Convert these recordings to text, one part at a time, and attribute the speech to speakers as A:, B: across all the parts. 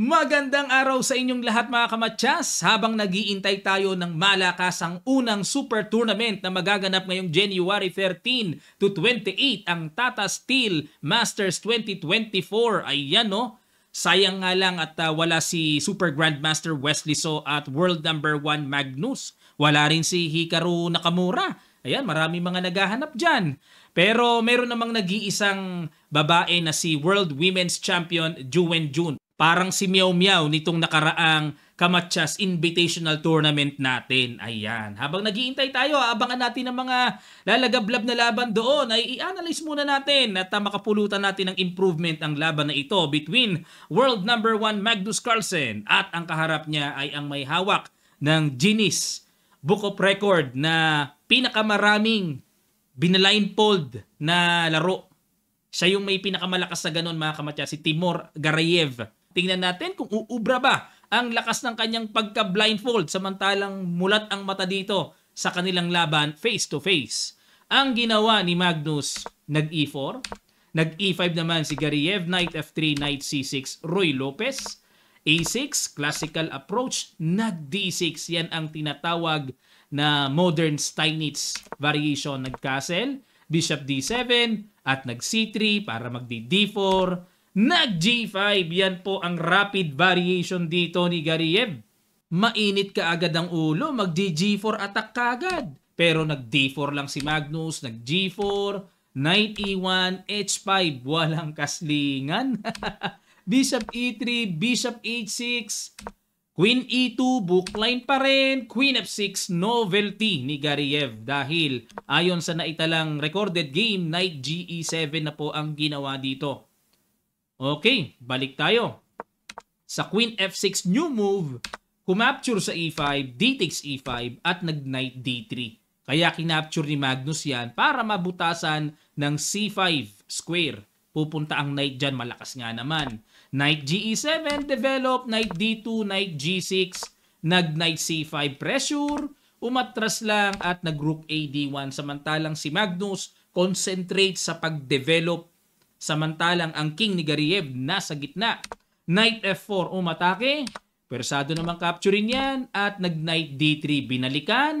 A: Magandang araw sa inyong lahat mga kamatsas habang nagiintay tayo ng malakas ang unang super tournament na magaganap ngayong January 13 to 28 ang Tata Steel Masters 2024. Ayan no, sayang nga lang at uh, wala si Super Grandmaster Wesley So at World Number 1 Magnus. Wala rin si Hikaru Nakamura. Ayan, marami mga naghahanap dyan. Pero meron namang nag-iisang babae na si World Women's Champion Juen Jun. Parang si Miao Miao nitong nakaraang Kamachas Invitational Tournament natin. Ayan. Habang naghihintay tayo, abangan natin ang mga lalagablab na laban doon ay i-analyze muna natin at ah, makapulutan natin ng improvement ang laban na ito between world number 1 Magnus Carlsen at ang kaharap niya ay ang may hawak ng Guinness Book of Record na pinakamaraming binalinefold na laro. Siya yung may pinakamalakas sa ganun mga kamatya, si Timur Garayev Tingnan natin kung uubra ba ang lakas ng kanyang pagka-blindfold samantalang mulat ang mata dito sa kanilang laban face-to-face. Ang ginawa ni Magnus, nag-e4, nag-e5 naman si Gariev, knight f3, knight c6, Roy Lopez, a6, classical approach, nag-d6. Yan ang tinatawag na modern Steinitz variation. Nag-castle, bishop d7, at nag-c3 para mag-d4, Nag G5, yan po ang rapid variation dito ni Gariev. Mainit ka agad ang ulo, mag G4 attack ka agad. Pero nag D4 lang si Magnus, nag G4, knight E1, H5, walang kaslingan. bishop E3, Bishop H6, Queen E2, bookline pa rin, Queen F6, novelty ni Gariev dahil ayon sa naitalang recorded game, Knight ge 7 na po ang ginawa dito. Okay, balik tayo. Sa queen f6 new move, kumapture sa e5, d takes e5 at nag-knight d3. Kaya kinapture ni Magnus yan para mabutasan ng c5 square. Pupunta ang knight diyan, malakas nga naman. Knight ge7, develop, knight d2, knight g6, nag-knight c5 pressure, umatras lang at nag-rook ad1 samantalang si Magnus concentrate sa pag-develop Samantalang ang king ni Gariev nasa gitna. Knight F4 umatake. Persado naman capturing yan. At nag-knight D3 binalikan.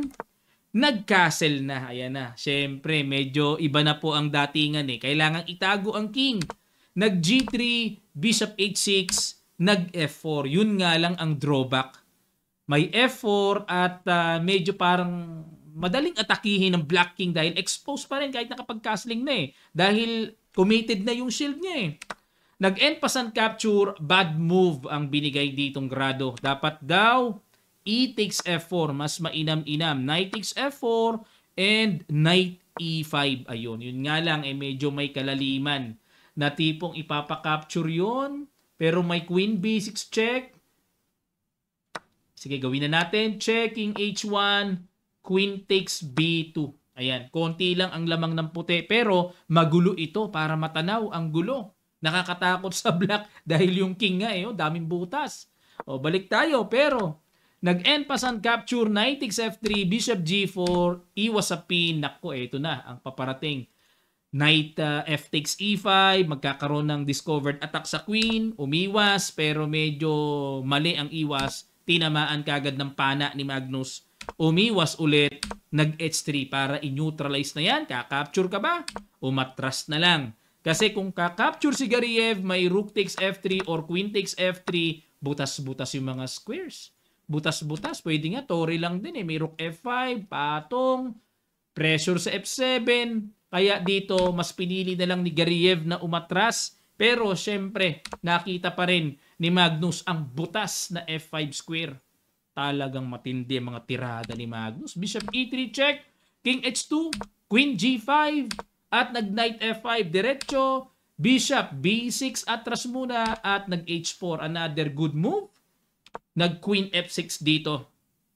A: Nag-castle na. Ayan na. Siyempre, medyo iba na po ang datingan eh. Kailangang itago ang king. Nag G3, Bishop H6, nag F4. Yun nga lang ang drawback. May F4 at uh, medyo parang madaling atakihin ng Black King dahil exposed pa rin kahit nakapag-castling na eh. Dahil Committed na yung shield niya eh. Nag-end pass and capture, bad move ang binigay ditong grado. Dapat daw, E takes F4, mas mainam-inam. Knight takes F4 and Knight E5. Ayun, yun nga lang, eh, medyo may kalaliman na tipong ipapakapture yon pero may Queen B6 check. Sige, gawin na natin. Checking H1, Queen takes B2. Ayan, konti lang ang lamang ng puti pero magulo ito para matanaw ang gulo. Nakakatakot sa black dahil yung king nga eh, oh, daming butas. O balik tayo pero nag-end pass capture, knight takes f3, bishop g4, iwas sa pin. Nako, eh, ito na ang paparating. Knight uh, f takes e5, magkakaroon ng discovered attack sa queen, umiwas pero medyo mali ang iwas, tinamaan kagad ng pana ni Magnus umiwas ulit, nag-H3 para i-neutralize na yan. Kakapture ka ba? Umatras na lang. Kasi kung kakapture si Gariev, may rook takes F3 or queen takes F3, butas-butas yung mga squares. Butas-butas, pwede nga, tori lang din eh. May rook F5, patong, pressure sa F7. Kaya dito, mas pinili na lang ni Gariev na umatras. Pero syempre, nakita pa rin ni Magnus ang butas na F5 square talagang matindi ang mga tirada ni Magnus. Bishop E3 check, King H2, Queen G5, at nag Knight F5 diretso, Bishop B6 atras muna at nag H4 another good move. Nag Queen F6 dito.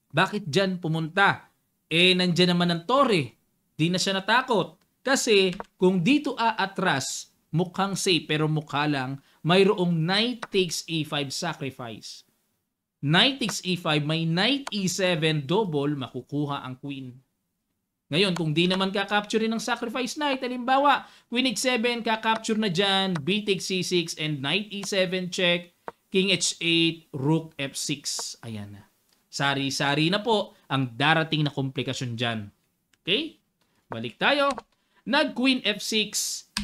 A: Bakit diyan pumunta? Eh nandiyan naman ang tore. Di na siya natakot. Kasi kung dito aatras, mukhang safe pero mukha lang mayroong knight takes a e 5 sacrifice knight takes e5, may knight e7 double, makukuha ang queen. Ngayon, kung di naman kakapture ng sacrifice knight, halimbawa, queen h7, kakapture na dyan, b takes c6, and knight e7 check, king h8, rook f6. Ayan na. Sari-sari na po ang darating na komplikasyon dyan. Okay? Balik tayo. Nag queen f6,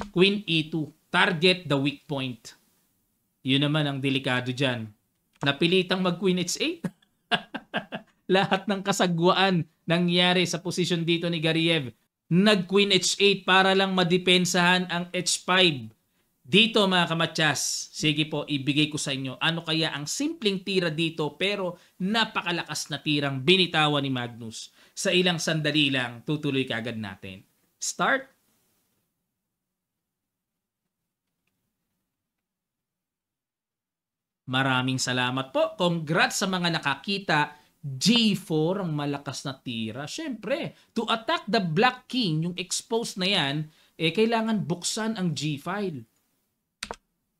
A: queen e2. Target the weak point. Yun naman ang delikado dyan napilitang mag-queen h8. Lahat ng kasagwaan nangyari sa posisyon dito ni Gariev. Nag-queen h8 para lang madepensahan ang h5. Dito mga kamatsas, sige po ibigay ko sa inyo ano kaya ang simpleng tira dito pero napakalakas na tirang binitawan ni Magnus. Sa ilang sandali lang tutuloy kagad natin. Start! Maraming salamat po. Congrats sa mga nakakita. G4, ang malakas na tira. Siyempre, to attack the Black King, yung exposed na yan, eh kailangan buksan ang G-file.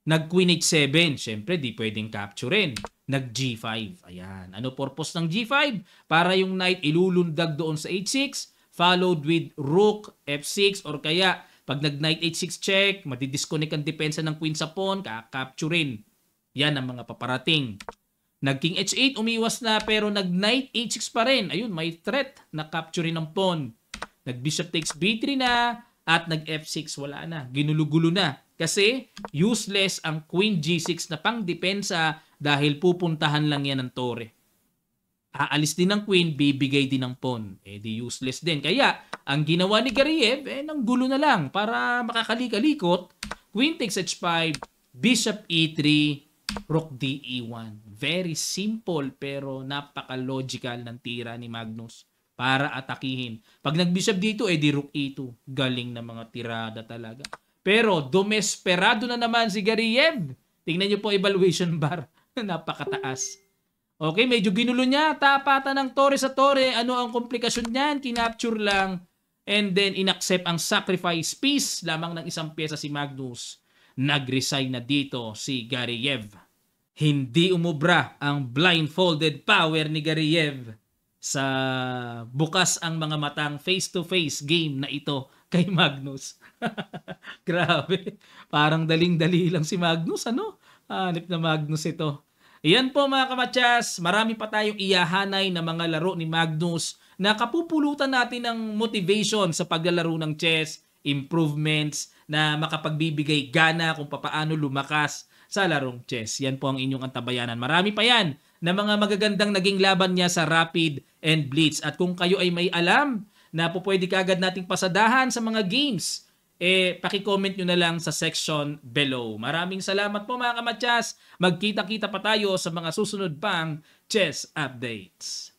A: Nag Queen H7, siyempre di pwedeng capturein. Nag G5, ayan. Ano purpose ng G5? Para yung knight ilulundag doon sa H6, followed with Rook F6 or kaya pag nag Knight H6 check, matidisconnect ang depensa ng Queen sa pawn, kakapturein yan ang mga paparating. Nag-king h8, umiwas na pero nag-knight h6 pa rin. Ayun, may threat na capture ng pawn. Nag-bishop takes b3 na at nag-f6 wala na. Ginulugulo na. Kasi useless ang queen g6 na pangdepensa dahil pupuntahan lang yan ng tore. Aalis din ng queen, bibigay din ng pawn. Eh di useless din. Kaya ang ginawa ni Gariev, eh nang gulo na lang para makakalikalikot. Queen takes h5, bishop e3, Rook DE1. Very simple pero napaka-logical ng tira ni Magnus para atakihin. Pag nag-bishop dito, eh di Rook E2. Galing na mga tirada talaga. Pero domesperado na naman si Gariev. Tingnan niyo po evaluation bar. Napakataas. Okay, medyo ginulo niya. Tapatan ng Torre sa Torre. Ano ang komplikasyon niyan? Kinapture lang. And then, inaccept ang sacrifice piece lamang ng isang pyesa si Magnus nagresign na dito si Gariev. Hindi umubra ang blindfolded power ni Gariev sa bukas ang mga matang face-to-face -face game na ito kay Magnus. Grabe. Parang daling-dali lang si Magnus, ano? Hanip na Magnus ito. Iyan po mga kamatsas, marami pa tayong iyahanay na mga laro ni Magnus na kapupulutan natin ng motivation sa paglalaro ng chess, improvements, na makapagbibigay gana kung papaano lumakas sa larong chess. Yan po ang inyong antabayanan. Marami pa yan na mga magagandang naging laban niya sa Rapid and Blitz. At kung kayo ay may alam na po pwede kaagad nating pasadahan sa mga games, eh paki-comment nyo na lang sa section below. Maraming salamat po mga kamatyas. Magkita-kita pa tayo sa mga susunod pang chess updates.